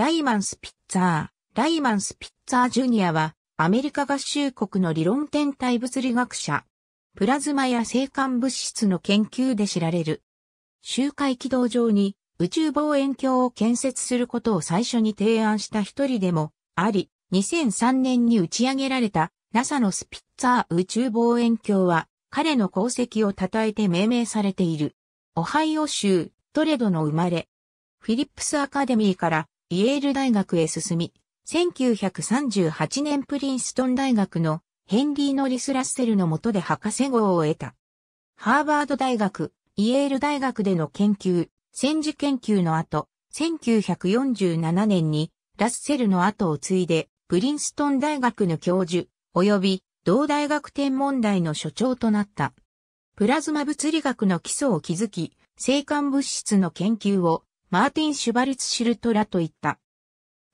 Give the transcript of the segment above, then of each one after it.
ライマン・スピッツァー、ライマン・スピッツァー・ジュニアは、アメリカ合衆国の理論天体物理学者、プラズマや生間物質の研究で知られる。周回軌道上に宇宙望遠鏡を建設することを最初に提案した一人でもあり、2003年に打ち上げられた NASA のスピッツァー宇宙望遠鏡は、彼の功績を称えて命名されている。オハイオ州トレドの生まれ。フィリップスアカデミーからイェール大学へ進み、1938年プリンストン大学のヘンリー・ノリス・ラッセルの下で博士号を得た。ハーバード大学、イェール大学での研究、戦時研究の後、1947年にラッセルの後を継いで、プリンストン大学の教授、及び同大学天文台の所長となった。プラズマ物理学の基礎を築き、生還物質の研究をマーティン・シュバルツシルトラといった。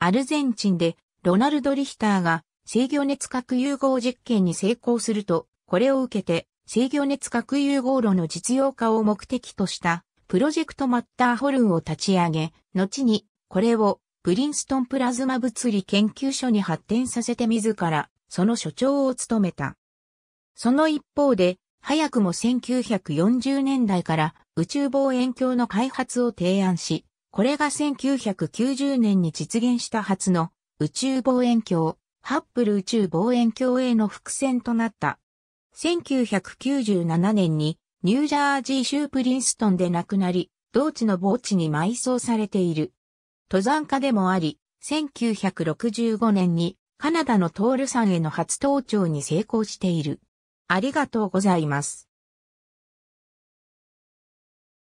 アルゼンチンでロナルド・リヒターが制御熱核融合実験に成功すると、これを受けて制御熱核融合炉の実用化を目的としたプロジェクトマッターホルンを立ち上げ、後にこれをプリンストンプラズマ物理研究所に発展させて自らその所長を務めた。その一方で、早くも1940年代から宇宙望遠鏡の開発を提案し、これが1990年に実現した初の宇宙望遠鏡、ハッブル宇宙望遠鏡への伏線となった。1997年にニュージャージー州プリンストンで亡くなり、同地の墓地に埋葬されている。登山家でもあり、1965年にカナダのトール山への初登頂に成功している。ありがとうございます。